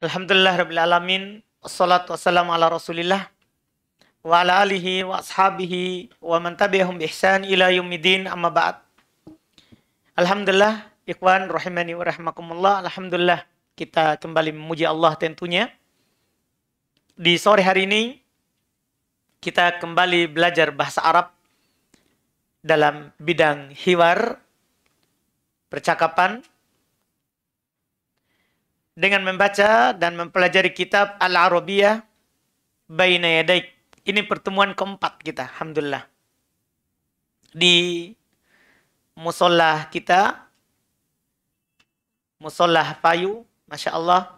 Alhamdulillah Rabbil Alamin. Assalatu wassalamu ala rasulillah. Wa ala alihi wa ashabihi wa man tabi'ahum bi ihsan ila yumidin amma ba'd. Alhamdulillah. Ikhwan rahimani wa rahmakumullah. Alhamdulillah kita kembali memuji Allah tentunya. Di sore hari ini kita kembali belajar bahasa Arab dalam bidang hiwar, percakapan, dengan membaca dan mempelajari kitab Al-Arabiyah Baina Yadaik. Ini pertemuan keempat kita, Alhamdulillah. Di musolah kita, musolah payu, Masya Allah.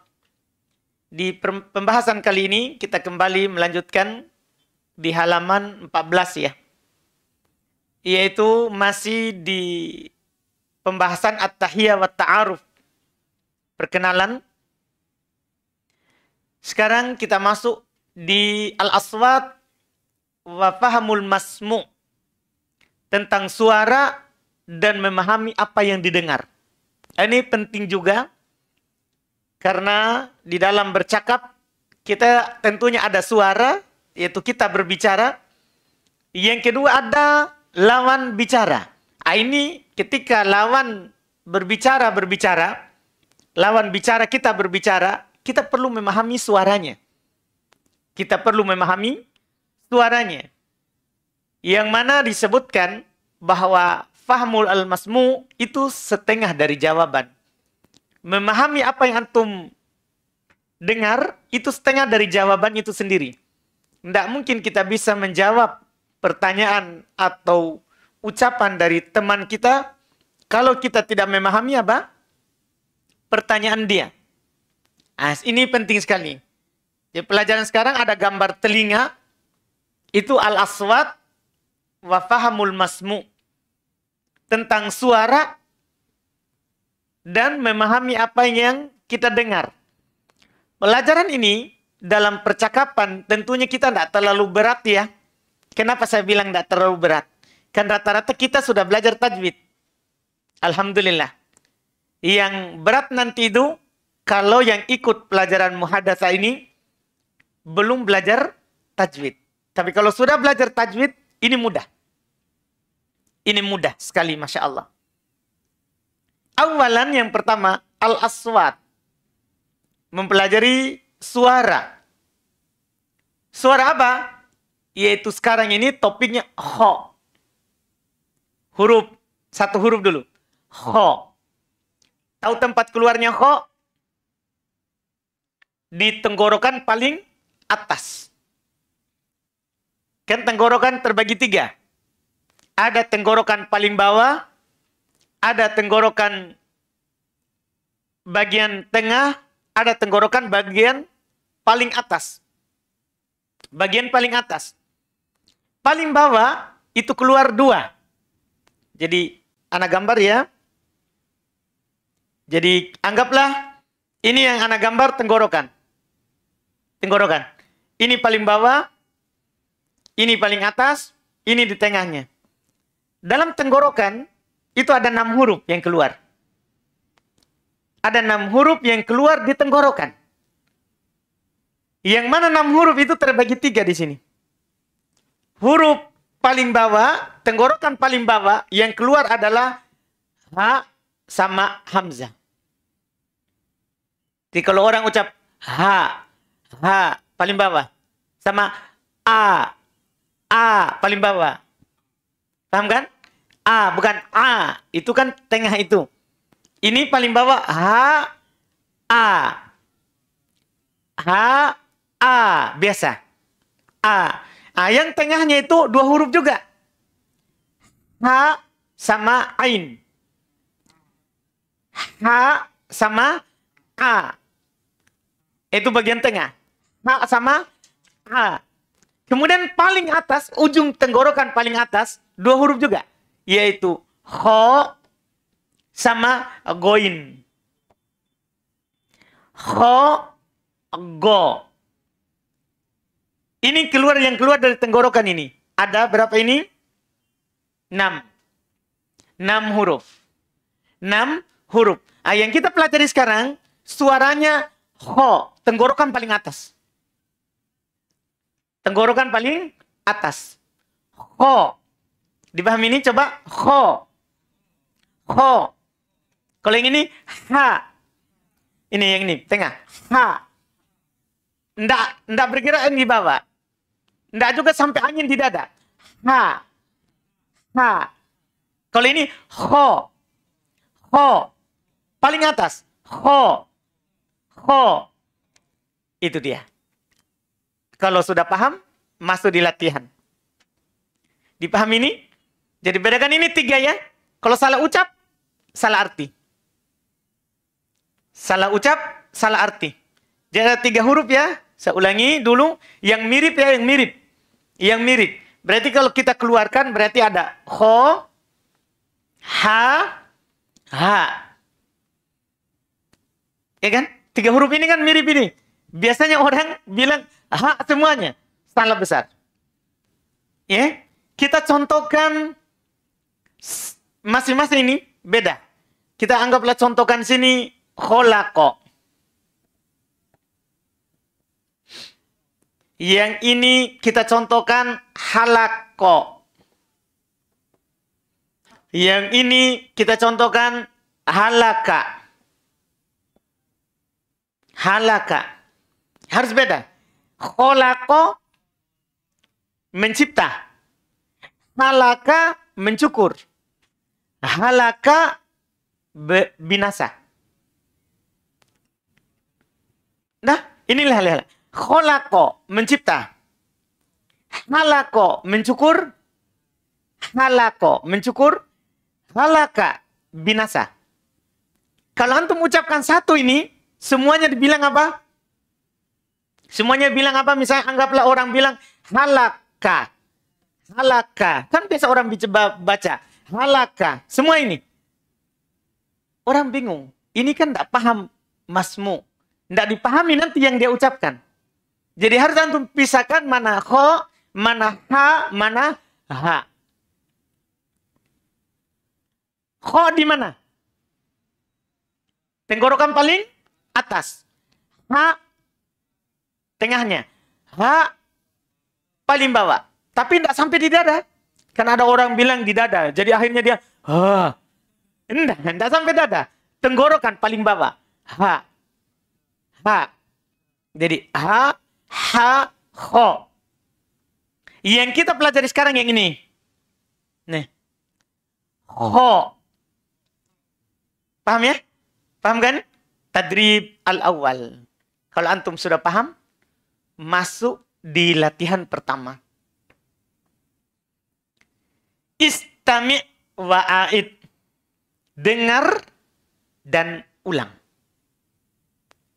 Di pembahasan kali ini kita kembali melanjutkan di halaman 14 ya. Yaitu masih di pembahasan At-Tahiyah wa Ta'aruf. Perkenalan sekarang kita masuk di Al-Aswat wa fahamul masmu tentang suara dan memahami apa yang didengar. Ini penting juga karena di dalam bercakap kita tentunya ada suara yaitu kita berbicara. Yang kedua ada lawan bicara. Ah, ini ketika lawan berbicara berbicara, lawan bicara kita berbicara, kita perlu memahami suaranya. Kita perlu memahami suaranya. Yang mana disebutkan bahwa fahmul al-masmu itu setengah dari jawaban. Memahami apa yang antum dengar itu setengah dari jawaban itu sendiri. Tidak mungkin kita bisa menjawab pertanyaan atau ucapan dari teman kita kalau kita tidak memahami apa pertanyaan dia. Nah, ini penting sekali. Di pelajaran sekarang ada gambar telinga, itu al-aswat wa fahamul masmu. Tentang suara dan memahami apa yang kita dengar. Pelajaran ini dalam percakapan tentunya kita tidak terlalu berat ya. Kenapa saya bilang tidak terlalu berat? Kan rata-rata kita sudah belajar tajwid. Alhamdulillah. Yang berat nanti itu kalau yang ikut pelajaran muhadasa ini belum belajar tajwid. Tapi kalau sudah belajar tajwid, ini mudah. Ini mudah sekali, Masya Allah. Awalan yang pertama, al-aswat. Mempelajari suara. Suara apa? Yaitu sekarang ini topiknya ho. Huruf, satu huruf dulu. Ho. Tahu tempat keluarnya ho? di tenggorokan paling atas. Kan tenggorokan terbagi tiga. Ada tenggorokan paling bawah, ada tenggorokan bagian tengah, ada tenggorokan bagian paling atas. Bagian paling atas. Paling bawah itu keluar dua. Jadi, anak gambar ya. Jadi, anggaplah ini yang anak gambar tenggorokan tenggorokan. Ini paling bawah, ini paling atas, ini di tengahnya. Dalam tenggorokan itu ada enam huruf yang keluar. Ada enam huruf yang keluar di tenggorokan. Yang mana enam huruf itu terbagi tiga di sini. Huruf paling bawah, tenggorokan paling bawah yang keluar adalah H sama Hamzah. Jadi kalau orang ucap H H paling bawah sama A A paling bawah. Paham kan? A bukan A, itu kan tengah itu. Ini paling bawah H A. H A biasa. A. Ah, yang tengahnya itu dua huruf juga. H sama Ain. H sama A. Itu bagian tengah. Nah, sama H. Kemudian paling atas, ujung tenggorokan paling atas, dua huruf juga. Yaitu ho sama goin. Ho, go. Ini keluar yang keluar dari tenggorokan ini. Ada berapa ini? Enam. Enam huruf. Enam huruf. Nah, yang kita pelajari sekarang, suaranya ho, tenggorokan paling atas. Tenggorokan paling atas. Ho. Dipahami ini coba ho. Ho. Kalau yang ini ha. Ini yang ini tengah. Ha. Ndak ndak bergerak di bawah. Ndak juga sampai angin di dada. Ha. Ha. Kalau ini ho. Ho. Paling atas. Ho. Ho. Itu dia. Kalau sudah paham, masuk di latihan. Dipahami ini? Jadi bedakan ini tiga ya. Kalau salah ucap, salah arti. Salah ucap, salah arti. Jadi ada tiga huruf ya. Saya ulangi dulu. Yang mirip ya, yang mirip. Yang mirip. Berarti kalau kita keluarkan, berarti ada ho, ha, ha. Ya kan? Tiga huruf ini kan mirip ini. Biasanya orang bilang Hak semuanya sangat besar. Ya, kita contohkan masing-masing ini beda. Kita anggaplah contohkan sini kholako. Yang ini kita contohkan halako. Yang ini kita contohkan halaka. Halaka. Harus beda. Kolako mencipta. Halaka mencukur. Halaka binasa. Nah, inilah hal-hal. Kholako mencipta. Halako mencukur. Halako mencukur. Halaka binasa. Kalau antum ucapkan satu ini, semuanya dibilang apa? Semuanya bilang apa? Misalnya anggaplah orang bilang halaka. Halaka. Kan biasa orang baca halaka. Semua ini. Orang bingung. Ini kan tidak paham masmu. Tidak dipahami nanti yang dia ucapkan. Jadi harus antum pisahkan mana kho, mana ha, mana ha. Ho di mana? Tenggorokan paling atas. Ha tengahnya. Ha paling bawah. Tapi tidak sampai di dada. Kan ada orang bilang di dada. Jadi akhirnya dia ha. Tidak, enggak sampai dada. Tenggorokan paling bawah. Ha. Ha. Jadi ha, ha, ho. Yang kita pelajari sekarang yang ini. Nih. Ho. Paham ya? Paham kan? Tadrib al-awwal. Kalau antum sudah paham, masuk di latihan pertama. Istami wa'aid. Dengar dan ulang.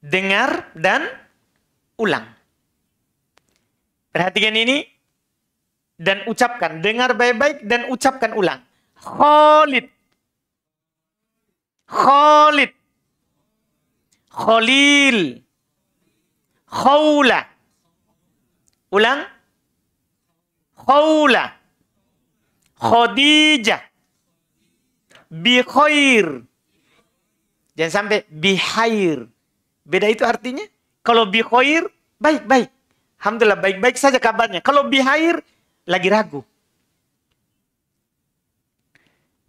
Dengar dan ulang. Perhatikan ini dan ucapkan. Dengar baik-baik dan ucapkan ulang. Khalid. Khalid. Khalil. Khawlah. Ulang. Khawla. Khadijah. Bi khair. Jangan sampai bihair. Beda itu artinya. Kalau bi khair, baik-baik. Alhamdulillah, baik-baik saja kabarnya. Kalau bihair, lagi ragu.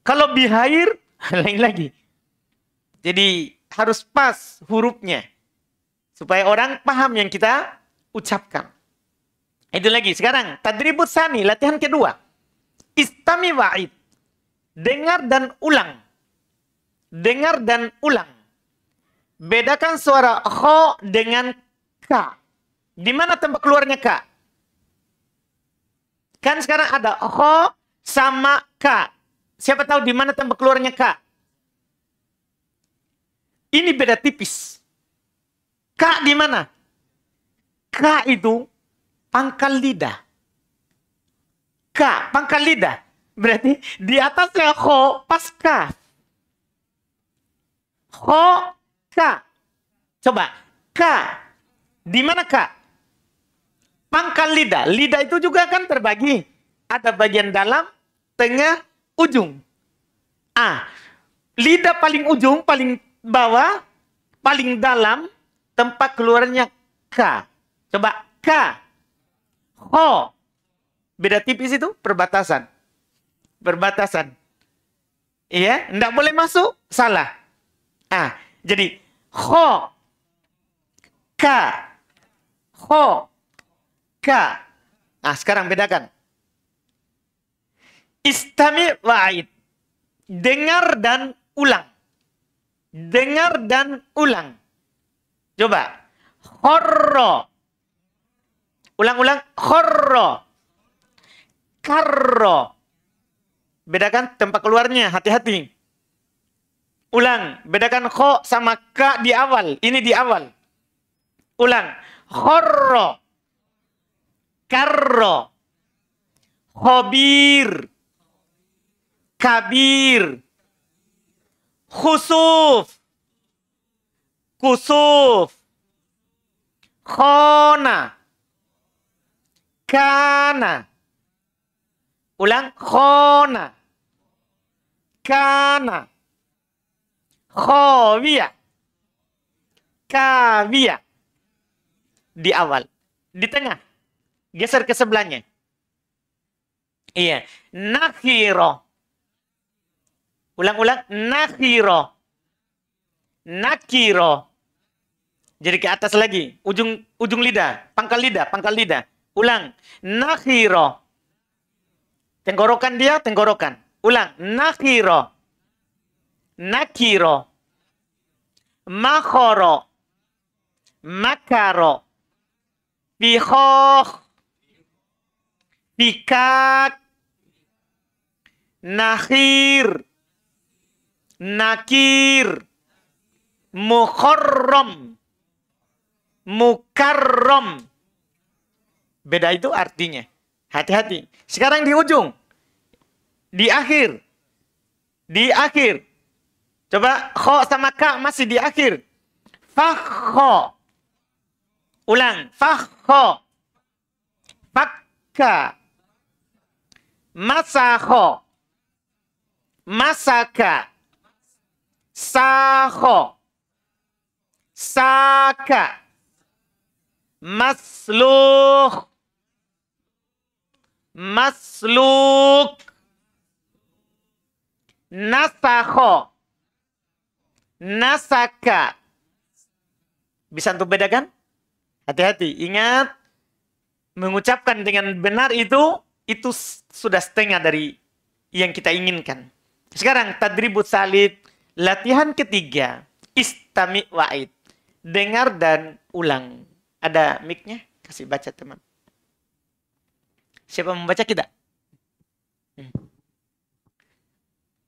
Kalau bihair, lain-lagi. Jadi harus pas hurufnya. Supaya orang paham yang kita ucapkan. Itu lagi. Sekarang tadribut sani, latihan kedua. Istami wa'id. Dengar dan ulang. Dengar dan ulang. Bedakan suara kho dengan ka. Di mana tempat keluarnya ka? Kan sekarang ada kho sama ka. Siapa tahu di mana tempat keluarnya ka? Ini beda tipis. Ka di mana? Ka itu pangkal lidah. K, pangkal lidah. Berarti di atasnya ho pas ka. Ho ka. Coba ka. Di mana ka? Pangkal lidah. Lidah itu juga kan terbagi. Ada bagian dalam, tengah, ujung. A. Lidah paling ujung, paling bawah, paling dalam, tempat keluarnya K. Coba K. Ho. Beda tipis itu perbatasan. Perbatasan. Iya, ndak boleh masuk, salah. Ah, jadi ho. ka Ho. ka. Ah, sekarang bedakan. Istami wa'id. Dengar dan ulang. Dengar dan ulang. Coba. Horro. Ulang-ulang. Khorro. Karro. Bedakan tempat keluarnya. Hati-hati. Ulang. Bedakan kho sama ka di awal. Ini di awal. Ulang. Khorro. Karro. Khobir. Kabir. Khusuf. Kusuf. Khona Kana. Ulang. Khona. Kana. Khawiyah. Kawiyah. Di awal. Di tengah. Geser ke sebelahnya. Iya. Nakhiro. Ulang-ulang. Nakhiro. Nakiro. Jadi ke atas lagi. Ujung ujung lidah. Pangkal lidah. Pangkal lidah. Ulang. Nakhiro. Tenggorokan dia, tenggorokan. Ulang. Nakhiro. Nakiro. Makhoro. Makaro. Bihokh. Fikak. Nakhir. Nakir. Mukhorrom. Mukarrom. Beda itu artinya. Hati-hati. Sekarang di ujung. Di akhir. Di akhir. Coba kho sama ka masih di akhir. Fakho. Ulang. Fakho. Fakka. Masakho. Masaka. Saho. Saka. Masluh masluk nasaho, nasaka bisa untuk bedakan hati-hati ingat mengucapkan dengan benar itu itu sudah setengah dari yang kita inginkan sekarang tadribut salib latihan ketiga istami wa'id dengar dan ulang ada micnya kasih baca teman Siapa membaca kita?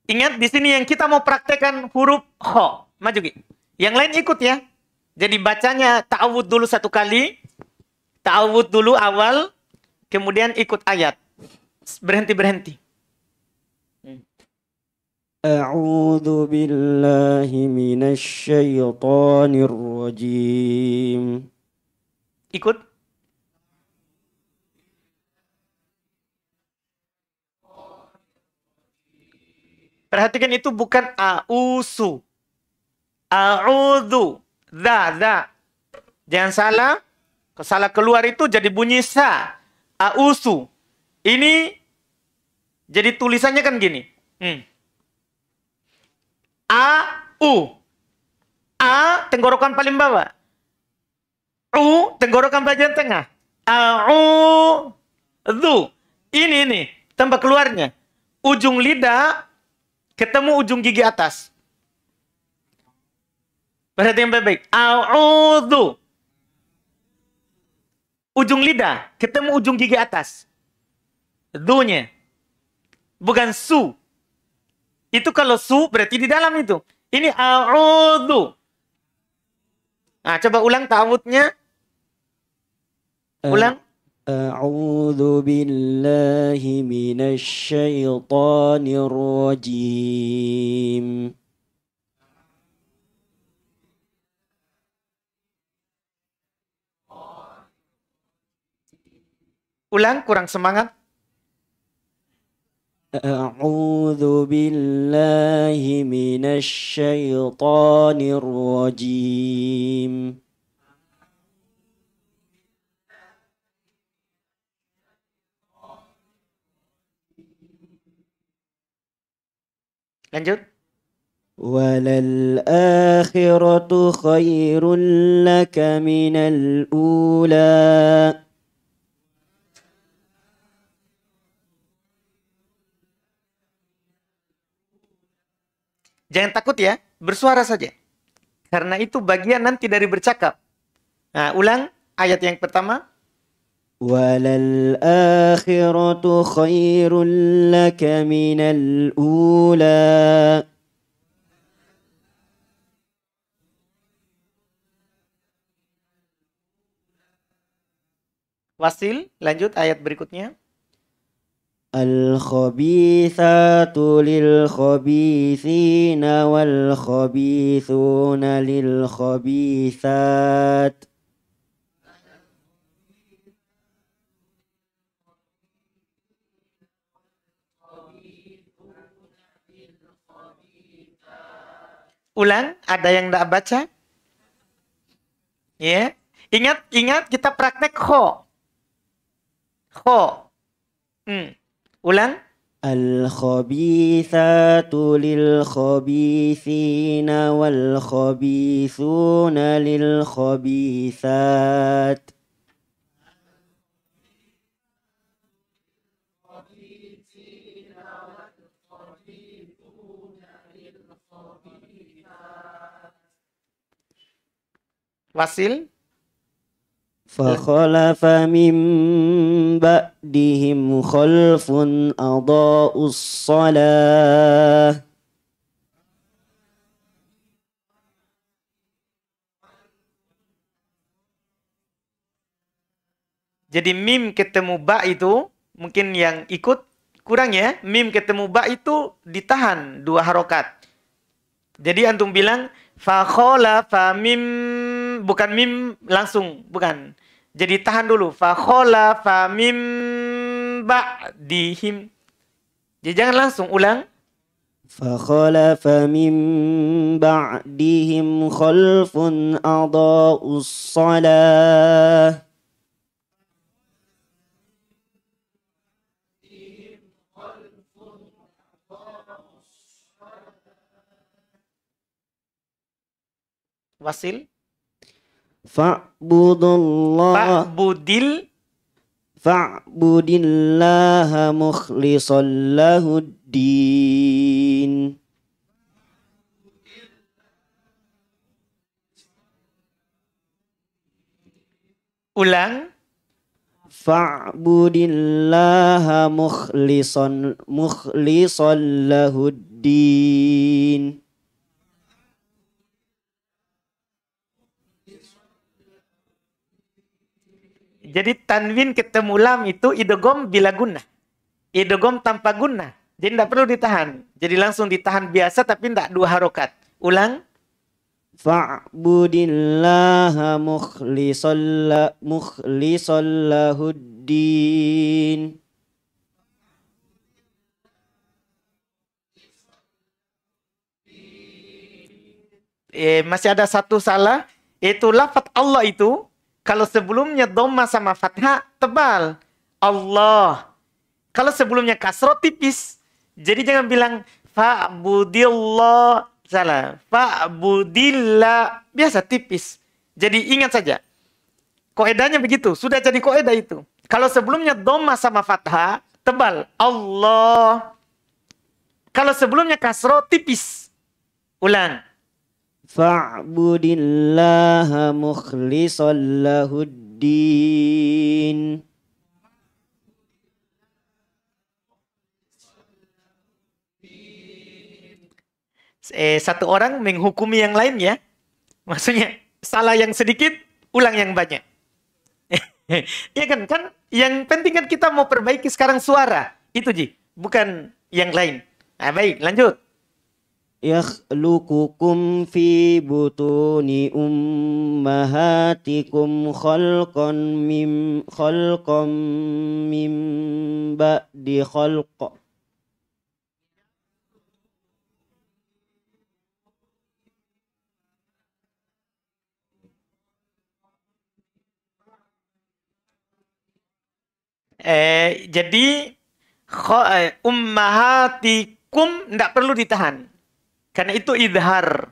Ingat di sini yang kita mau praktekkan huruf ho. Maju Ki. Yang lain ikut ya. Jadi bacanya ta'awud dulu satu kali. Ta'awud dulu awal. Kemudian ikut ayat. Berhenti-berhenti. A'udhu billahi minasyaitanirrojim. Ikut Perhatikan itu bukan ausu. A'udhu. da, Jangan salah. Salah keluar itu jadi bunyi sa. A'usu. Ini jadi tulisannya kan gini. Hmm. A, U. A, tenggorokan paling bawah. U, tenggorokan bagian tengah. A, U, Du. Ini, ini. Tempat keluarnya. Ujung lidah ketemu ujung gigi atas. yang baik-baik. A'udhu. Ujung lidah ketemu ujung gigi atas. Dunya. Bukan su. Itu kalau su berarti di dalam itu. Ini a'udhu. Nah, coba ulang ta'awudnya. Eh. Ulang. أعوذ بالله من الشيطان الرجيم Ulang, kurang semangat. A'udhu billahi minasyaitanirrojim. A'udhu billahi Lanjut. وَلَلْآخِرَةُ خَيْرٌ لَكَ مِنَ ula. Jangan takut ya, bersuara saja. Karena itu bagian nanti dari bercakap. Nah, ulang ayat yang pertama. وللآخرة خير لك من الأولى Wasil, lanjut ayat berikutnya. الخبيثات للخبيثين والخبيثون للخبيثات ulang ada yang tidak baca ya yeah. ingat ingat kita praktek ho ho hmm. ulang al khabithatu lil khabithina wal khabithuna lil khabithat wasil فخلف من بعدهم خلف أضاءوا الصلاة Jadi mim ketemu ba itu mungkin yang ikut kurang ya. Mim ketemu ba itu ditahan dua harokat. Jadi antum bilang fa mim bukan mim langsung, bukan. Jadi tahan dulu. Fa khola fa mim ba dihim. Jadi jangan langsung ulang. fa mim ba dihim. Khalfun ada ussala. Wasil. Fa'budullah. Fa'budil. Fa'budillaha mukhlishan lahuddin. Ulang. Fa'budillaha mukhlishan mukhlishan lahuddin. Jadi tanwin ketemu lam itu idogom bila guna. Idogom tanpa guna. Jadi tidak perlu ditahan. Jadi langsung ditahan biasa tapi tidak dua harokat. Ulang. Fa'budillah mukhlisallahuddin. Eh, masih ada satu salah. Itu lafat Allah itu kalau sebelumnya doma sama fathah tebal. Allah. Kalau sebelumnya kasro tipis. Jadi jangan bilang fa'budillah salah. Fa'budillah biasa tipis. Jadi ingat saja. Koedanya begitu. Sudah jadi koedah itu. Kalau sebelumnya doma sama fathah tebal. Allah. Kalau sebelumnya kasro tipis. Ulang fa'budillaha mukhlishan lahuddin eh, satu orang menghukumi yang lain ya, maksudnya salah yang sedikit ulang yang banyak Iya kan kan yang penting kan kita mau perbaiki sekarang suara itu ji bukan yang lain nah, baik lanjut يخلقكم في بطون أمهاتكم خلقا من خلقا من بعد خلق Eh, jadi ummahatikum tidak perlu ditahan. Karena itu idhar.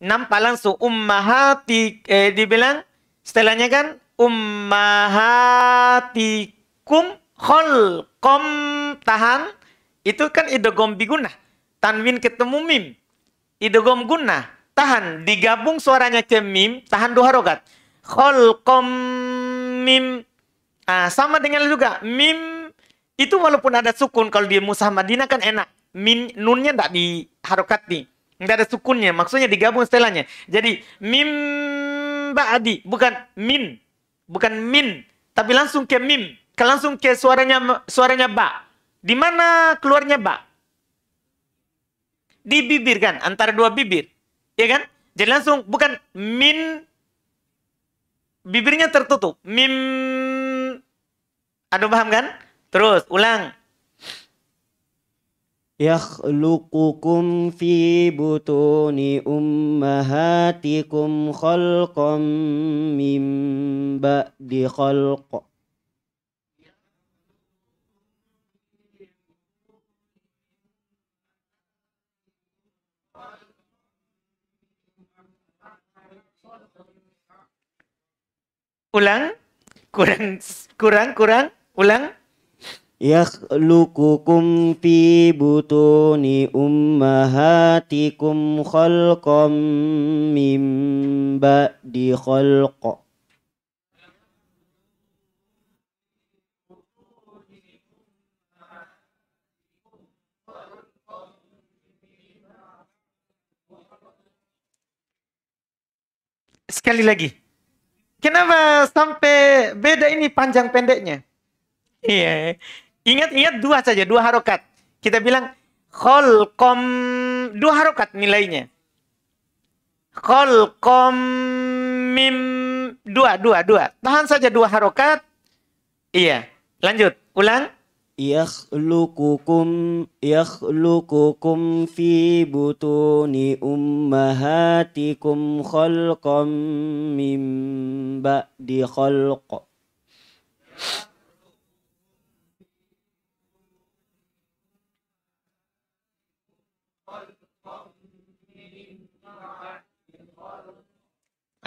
Nampak langsung ummahati eh, dibilang setelahnya kan ummahatikum kom tahan itu kan idogom biguna tanwin ketemu mim idogom guna tahan digabung suaranya ke mim tahan dua harokat kom mim ah, sama dengan juga mim itu walaupun ada sukun kalau di Musah Madinah kan enak min nunnya tidak harokat nih. Nggak ada sukunnya, maksudnya digabung setelahnya. Jadi mim ba'di, bukan min, bukan min, tapi langsung ke mim, ke langsung ke suaranya suaranya ba. Di mana keluarnya ba? Di bibir kan, antara dua bibir. Ya kan? Jadi langsung bukan min bibirnya tertutup. Mim ada paham kan? Terus ulang يخلقكم في بطون أمهاتكم خلقا من بعد خلق ulang kurang kurang kurang ulang yakhluqukum fi butuni ummahatikum khalqam mim ba'di khalqa Sekali lagi. Kenapa sampai beda ini panjang pendeknya? Iya. Yeah. Ingat-ingat dua saja, dua harokat. Kita bilang kholkom, dua harokat nilainya. Kholkom mim, dua, dua, dua. Tahan saja dua harokat. Iya, lanjut, ulang. Yakhlukukum yakhlukukum fi butuni ummahatikum khalqan min ba'di khalq.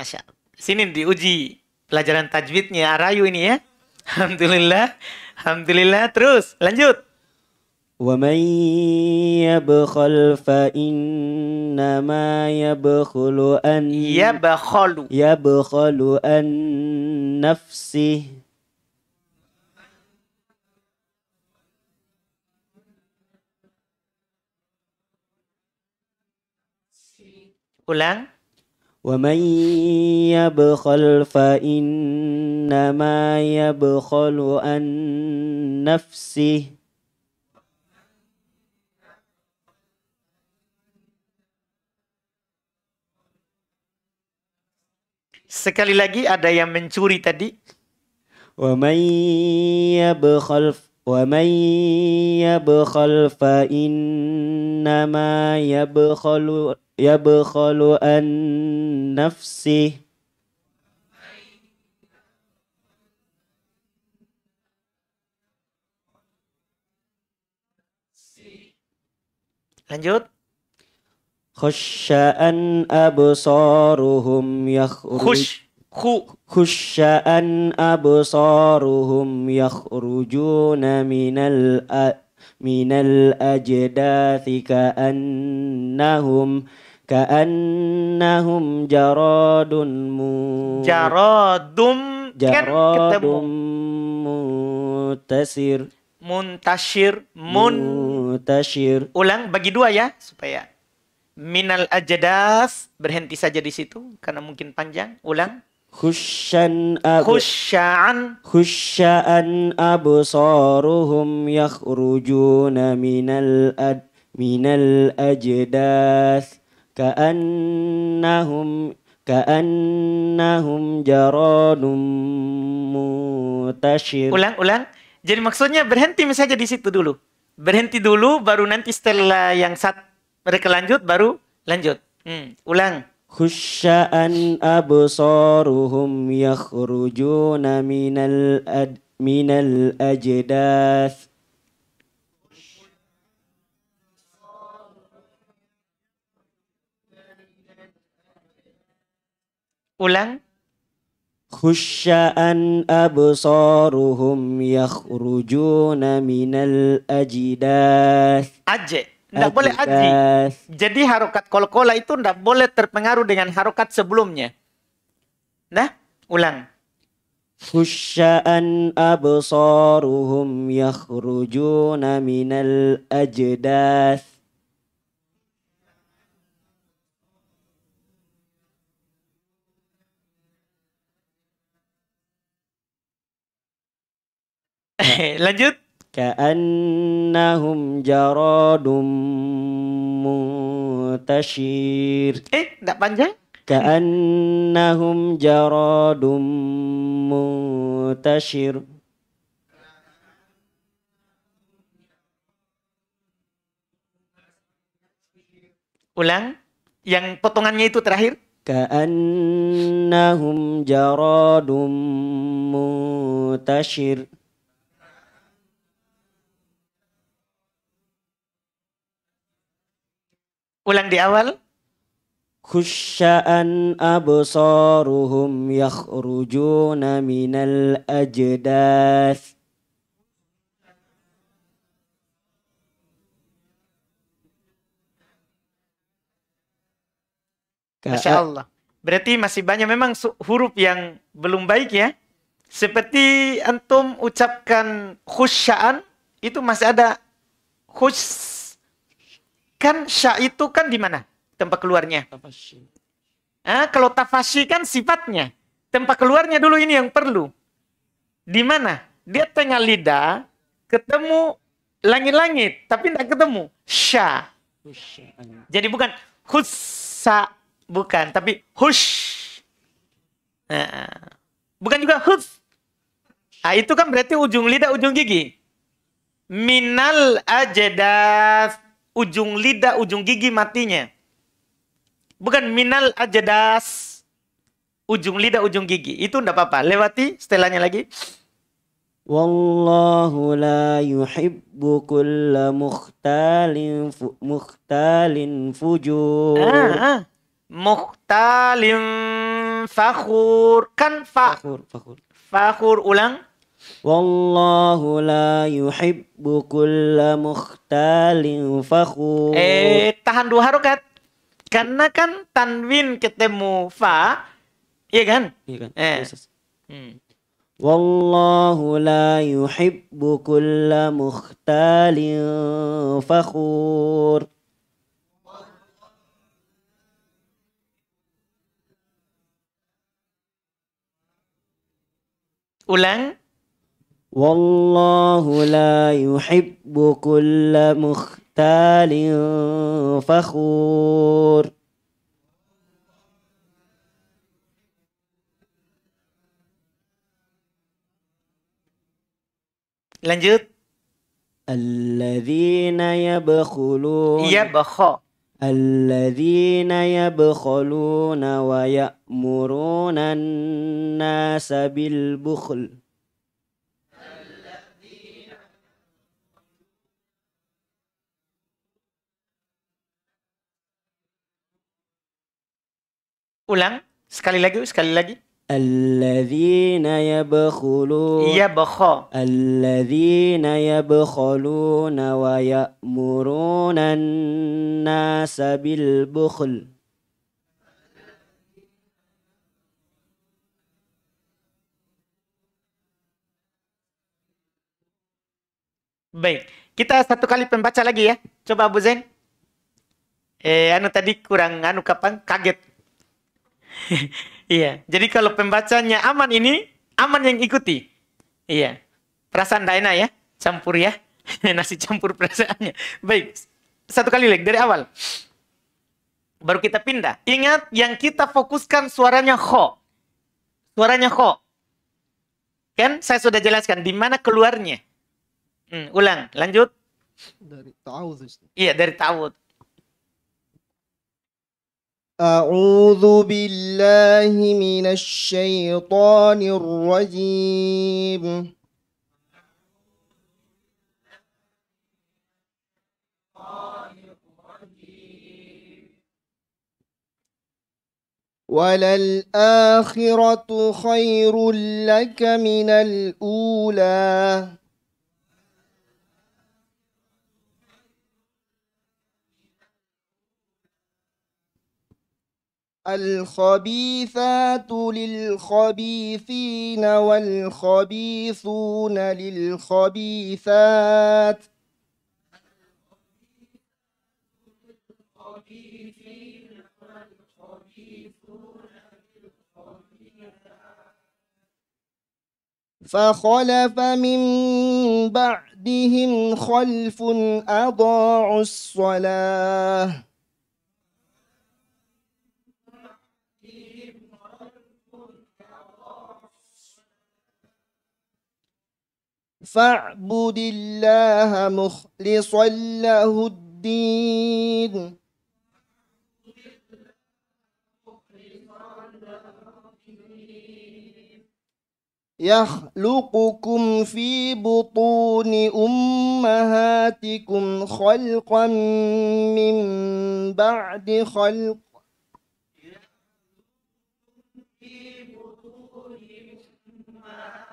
Masya Allah. Sini diuji pelajaran tajwidnya Arayu ini ya. Alhamdulillah. Alhamdulillah. Terus lanjut. وَمَنْ يَبْخَلْ فَإِنَّمَا يَبْخُلُ أَنْ يَبْخَلُ يَبْخَلُ أَنْ نَفْسِهِ Ulang. ومن يبخل فإنما يبخل عن نفسه Sekali lagi ada yang mencuri tadi. Wa mayya bukhal fa inna ma yabkhalu يبخل عن نفسه lanjut khusya'an abusaruhum yakhruj khush khusya'an abusaruhum yakhrujuna minal minal ajdathika annahum Ka'annahum jaradun mu Jaradum kan Jaradum mutasir Muntashir Mun Muntashir Ulang bagi dua ya Supaya Minal ajadas Berhenti saja di situ Karena mungkin panjang Ulang Khusyan abu Khusyan Abu Soruhum yakhrujuna minal ad minal ajadas كأنهم ka'annahum jaradum mutashir. Ulang, ulang. Jadi maksudnya berhenti misalnya di situ dulu. Berhenti dulu, baru nanti setelah yang saat mereka lanjut, baru lanjut. Hmm, ulang. Khusya'an absaruhum yakhrujuna minal ad, minal ajdath Ulang. Khusya'an abusaruhum yakhrujuna minal ajidath. Aje. Tidak boleh aji. Jadi harokat kolokola itu tidak boleh terpengaruh dengan harokat sebelumnya. Nah, ulang. Khusya'an abusaruhum yakhrujuna minal ajdath. Eh, nah. Lanjut. Ka'annahum jaradum mutashir. Eh, enggak panjang? Ka'annahum jaradum mutashir. Ulang. Yang potongannya itu terakhir. Ka'annahum jaradum mutashir. Ulang di awal. Khusya'an absaruhum yakhrujuna minal ajdath. Masya Allah. Berarti masih banyak memang huruf yang belum baik ya. Seperti antum ucapkan khusya'an, itu masih ada khus Kan sya itu kan di mana? Tempat keluarnya. Tafasyi. Ah, kalau tafasih kan sifatnya. Tempat keluarnya dulu ini yang perlu. Di mana? Dia tengah lidah ketemu langit-langit tapi tidak ketemu. Sya. Jadi bukan husa bukan tapi hush. Nah, bukan juga hus. Nah, itu kan berarti ujung lidah ujung gigi. Minal ajadas ujung lidah, ujung gigi matinya. Bukan minal ajadas. Ujung lidah, ujung gigi. Itu enggak apa-apa. Lewati setelahnya lagi. Wallahu la yuhibbu kulla mukhtalin, fu, mukhtalin fujur. Ah, ah. Mukhtalin fakhur. Kan fa fakhur, fakhur. Fakhur ulang. Wallahu la yuhibbu kulla mukhtalin fakhu. Eh, tahan dua harokat. Karena kan tanwin ketemu fa, iya kan? Iya kan. Eh. Yes. Iya, hmm. Wallahu la yuhibbu kulla mukhtalin fakhur. Ulang. والله لا يحب كل مختال فخور لنجد الذين يبخلون يبخ الذين يبخلون ويأمرون الناس بالبخل Ulang sekali lagi, sekali lagi. Alladzina yabkhuluna yabkha Alladzina yabkhuluna wa ya'muruna an-nasa bil bukhl Baik, kita satu kali pembaca lagi ya. Coba Abu Zain. Eh, anu tadi kurang anu kapan kaget. iya. Jadi kalau pembacanya aman ini, aman yang ikuti. Iya. Perasaan tidak ya, campur ya. Nasi campur perasaannya. Baik, satu kali lagi dari awal. Baru kita pindah. Ingat yang kita fokuskan suaranya kho. Suaranya kho. Kan saya sudah jelaskan di mana keluarnya. Hmm, ulang, lanjut. Dari ta'awud. Iya, dari ta'awud. أعوذ بالله من الشيطان الرجيم وللآخرة خير لك من الأولى الخبيثات للخبيثين والخبيثون للخبيثات فخلف من بعدهم خلف أضاعوا الصلاة فاعبد الله مخلصا له الدين يخلقكم في بطون أمهاتكم خلقا من بعد خلق في بطون أمهاتكم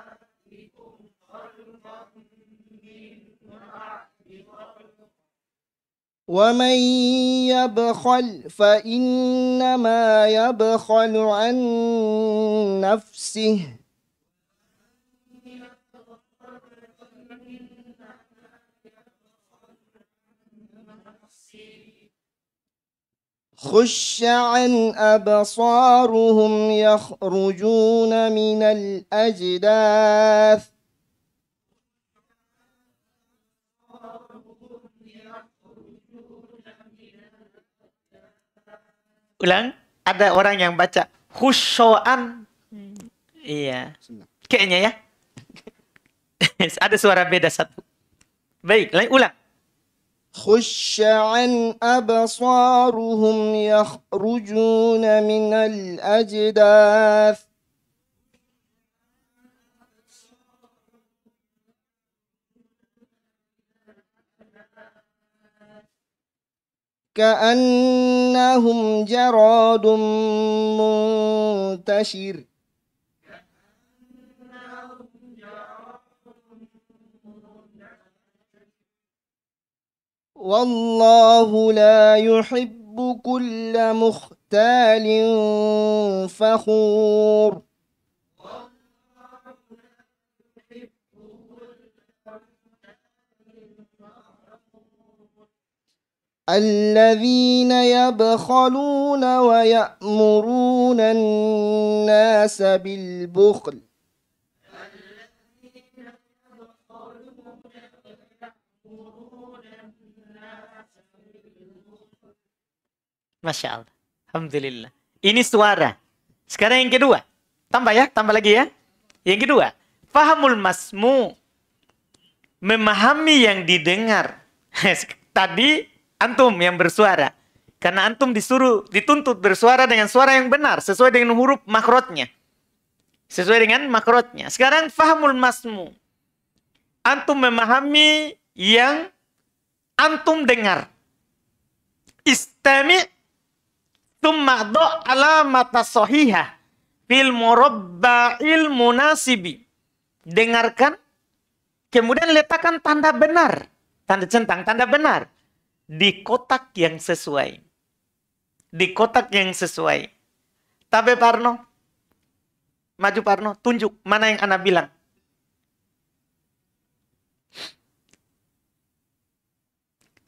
ومن يبخل فإنما يبخل عن نفسه خش عن أبصارهم يخرجون من الأجداث Ulang, ada orang yang baca khusyuan Hmm. Iya. Kayaknya ya. ada suara beda satu. Baik, lain ulang. khusyuan abasaruhum yakhrujuna minal ajdath كأنهم جراد منتشر والله لا يحب كل مختال فخور الذين يبخلون ويأمرون الناس بالبخل Masya Allah. Alhamdulillah. Ini suara. Sekarang yang kedua. Tambah ya, tambah lagi ya. Yang kedua. Fahamul masmu. Memahami yang didengar. Tadi antum yang bersuara. Karena antum disuruh dituntut bersuara dengan suara yang benar sesuai dengan huruf makrotnya. Sesuai dengan makrotnya. Sekarang fahmul masmu. Antum memahami yang antum dengar. Istami thumma ala mata sohiha fil murabba'il munasibi. Dengarkan, kemudian letakkan tanda benar. Tanda centang, tanda benar di kotak yang sesuai. Di kotak yang sesuai. Tabe Parno, maju Parno, tunjuk mana yang Anda bilang.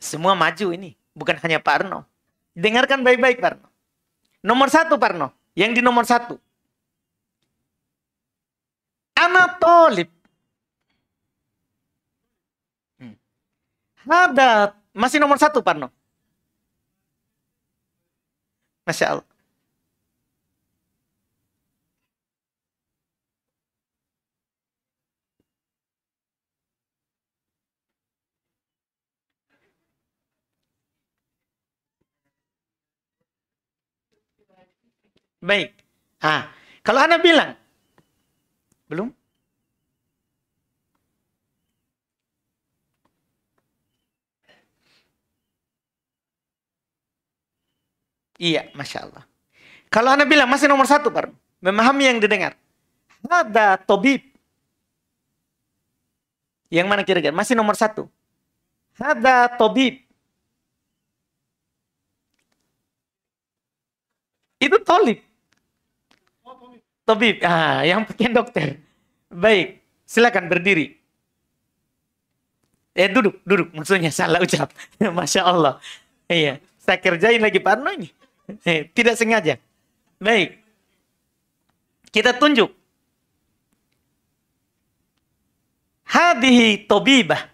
Semua maju ini, bukan hanya Parno. Dengarkan baik-baik Parno. Nomor satu Parno, yang di nomor satu. Anatolip, hmm. tolib. Masih nomor satu, Parno. Masya Allah. Baik. Ah, kalau Anda bilang belum Iya, Masya Allah. Kalau Anda bilang masih nomor satu, Pak. Memahami yang didengar. Ada tobib. Yang mana kira-kira? Masih nomor satu. Ada tobib. Itu tolib. Tobib. Ah, yang bikin dokter. Baik, silakan berdiri. Eh duduk, duduk. Maksudnya salah ucap. Masya Allah. Iya. Saya kerjain lagi Pak Arno ini. Eh, tidak sengaja. Baik. Kita tunjuk. Hadihi tobibah.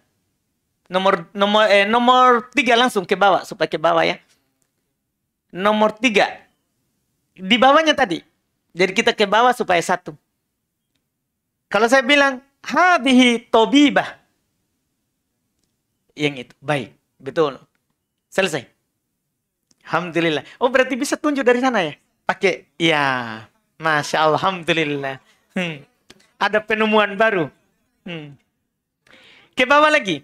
Nomor nomor eh, nomor tiga langsung ke bawah supaya ke bawah ya. Nomor tiga di bawahnya tadi. Jadi kita ke bawah supaya satu. Kalau saya bilang hadihi tobibah. Yang itu. Baik. Betul. Selesai. Alhamdulillah. Oh berarti bisa tunjuk dari sana ya? Pakai ya. Masya Allah. Alhamdulillah. Hmm. Ada penemuan baru. Hmm. Ke bawah lagi.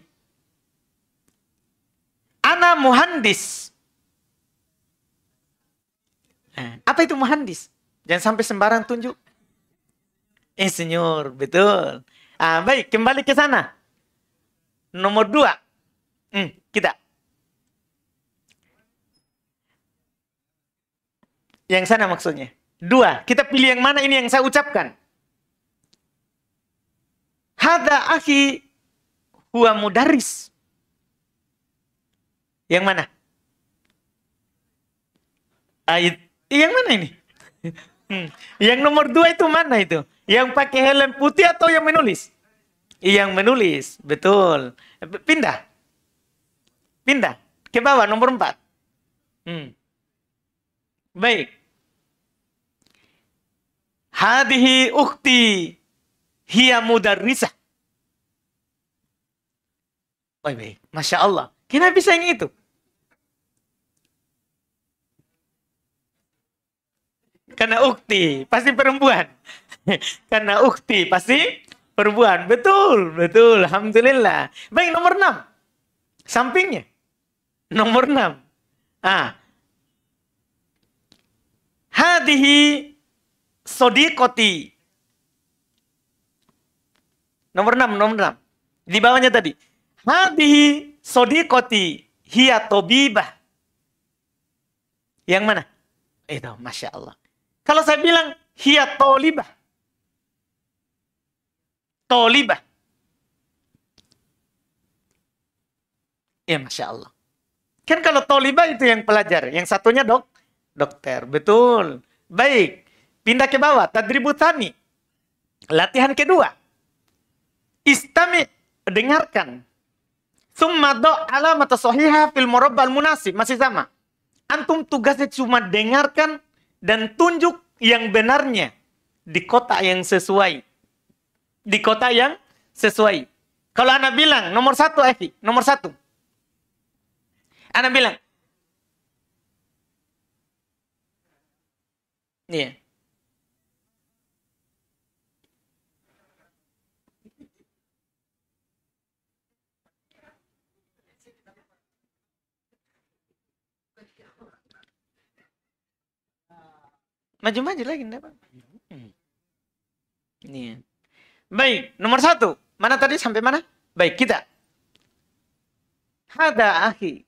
Ana muhandis. Eh, apa itu muhandis? Jangan sampai sembarang tunjuk. Insinyur, betul. Ah, baik, kembali ke sana. Nomor dua. Hmm, kita. Yang sana maksudnya. Dua, kita pilih yang mana ini yang saya ucapkan. Hada akhi huwa mudaris. Yang mana? Ayat, eh, yang mana ini? Hmm. Yang nomor dua itu mana itu? Yang pakai helm putih atau yang menulis? Yang menulis, betul. Pindah. Pindah. Ke bawah, nomor empat. Hmm. Baik. Hadihi ukti hiya mudarrisah. Baik, Masya Allah. Kenapa bisa yang itu? Karena ukti, pasti perempuan. Karena ukti, pasti perempuan. Betul, betul. Alhamdulillah. Baik, nomor 6. Sampingnya. Nomor 6. Ah. Hadihi sodikoti. Nomor 6, nomor enam Di bawahnya tadi. Hadihi sodikoti hiya Yang mana? eh Itu, Masya Allah. Kalau saya bilang hiatolibah. tolibah. Tolibah. Ya Masya Allah. Kan kalau tolibah itu yang pelajar. Yang satunya dok, dokter. Betul. Baik. Pindah ke bawah. Tadribu tani. Latihan kedua. Istami. Dengarkan. Summa do alamat sohiha fil murabbal munasib. Masih sama. Antum tugasnya cuma dengarkan dan tunjuk yang benarnya di kota yang sesuai. Di kota yang sesuai. Kalau anak bilang, nomor satu Evi, nomor satu. Anak bilang, Iya. Yeah. maju-maju lagi enggak bang? ini ya. baik nomor satu mana tadi sampai mana baik kita hada akhi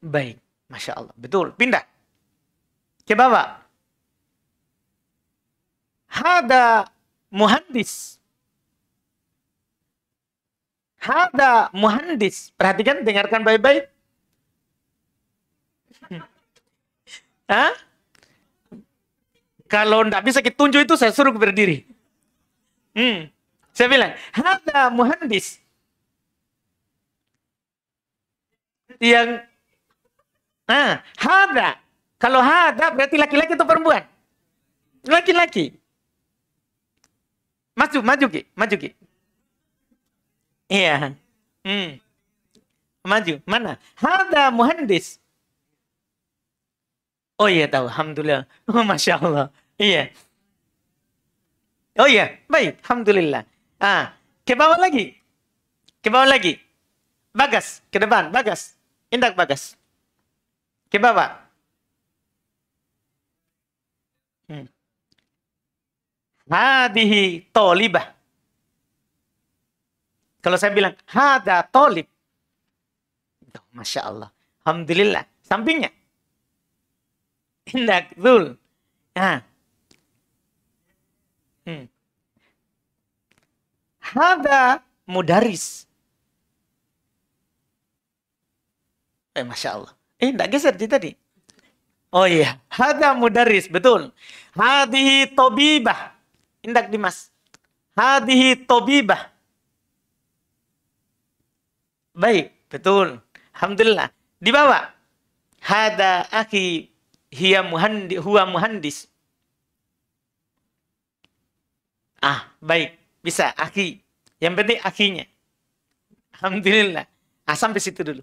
baik masya Allah betul pindah ke bawah hada muhandis hada muhandis perhatikan dengarkan baik-baik hmm. Hah? Kalau tidak bisa ditunjuk itu saya suruh berdiri. Hmm. Saya bilang, ada muhandis. Yang, ah, ada. Kalau ada berarti laki-laki atau perempuan? Laki-laki. Maju, maju ki, maju ki. Iya. Hmm. Maju. Mana? Ada muhandis. Oh iya tahu, alhamdulillah. Oh, Masya Allah. Iya. Oh iya, baik, alhamdulillah. Ah, ke bawah lagi. Ke bawah lagi. Bagas, ke depan, Bagas. Indak Bagas. Ke bawah. Hmm. Hadihi tolibah. Kalau saya bilang, hada tolib. Masya Allah. Alhamdulillah. Sampingnya zul. Nah. Ya. Hmm. Hada mudaris. Eh, Masya Allah. Eh, enggak geser di tadi. Oh iya, hada mudaris, betul. Hadihi tobibah. Indak Dimas. Hadihi tobibah. Baik, betul. Alhamdulillah. Dibawa. Hada akhi Hia muhandi, huwa muhandis. Ah, baik. Bisa, aki. Yang penting akinya. Alhamdulillah. Ah, sampai situ dulu.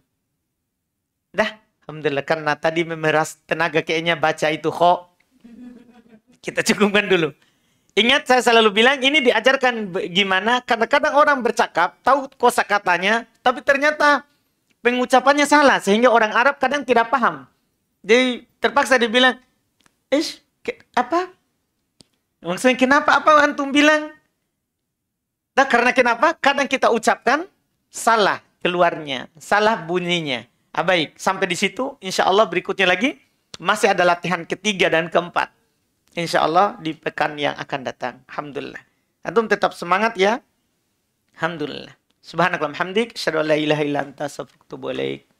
Dah, Alhamdulillah. Karena tadi memeras tenaga kayaknya baca itu kok. Kita cukupkan dulu. Ingat saya selalu bilang ini diajarkan gimana kadang-kadang orang bercakap tahu kosa katanya tapi ternyata pengucapannya salah sehingga orang Arab kadang tidak paham. Jadi terpaksa dibilang, ish, apa? Maksudnya kenapa apa antum bilang? Nah, karena kenapa? Kadang kita ucapkan salah keluarnya, salah bunyinya. Ah, baik, sampai di situ. Insya Allah berikutnya lagi masih ada latihan ketiga dan keempat. Insya Allah di pekan yang akan datang. Alhamdulillah. Antum tetap semangat ya. Alhamdulillah. Subhanakallahumma hamdik. Asyadu an la ilaha illa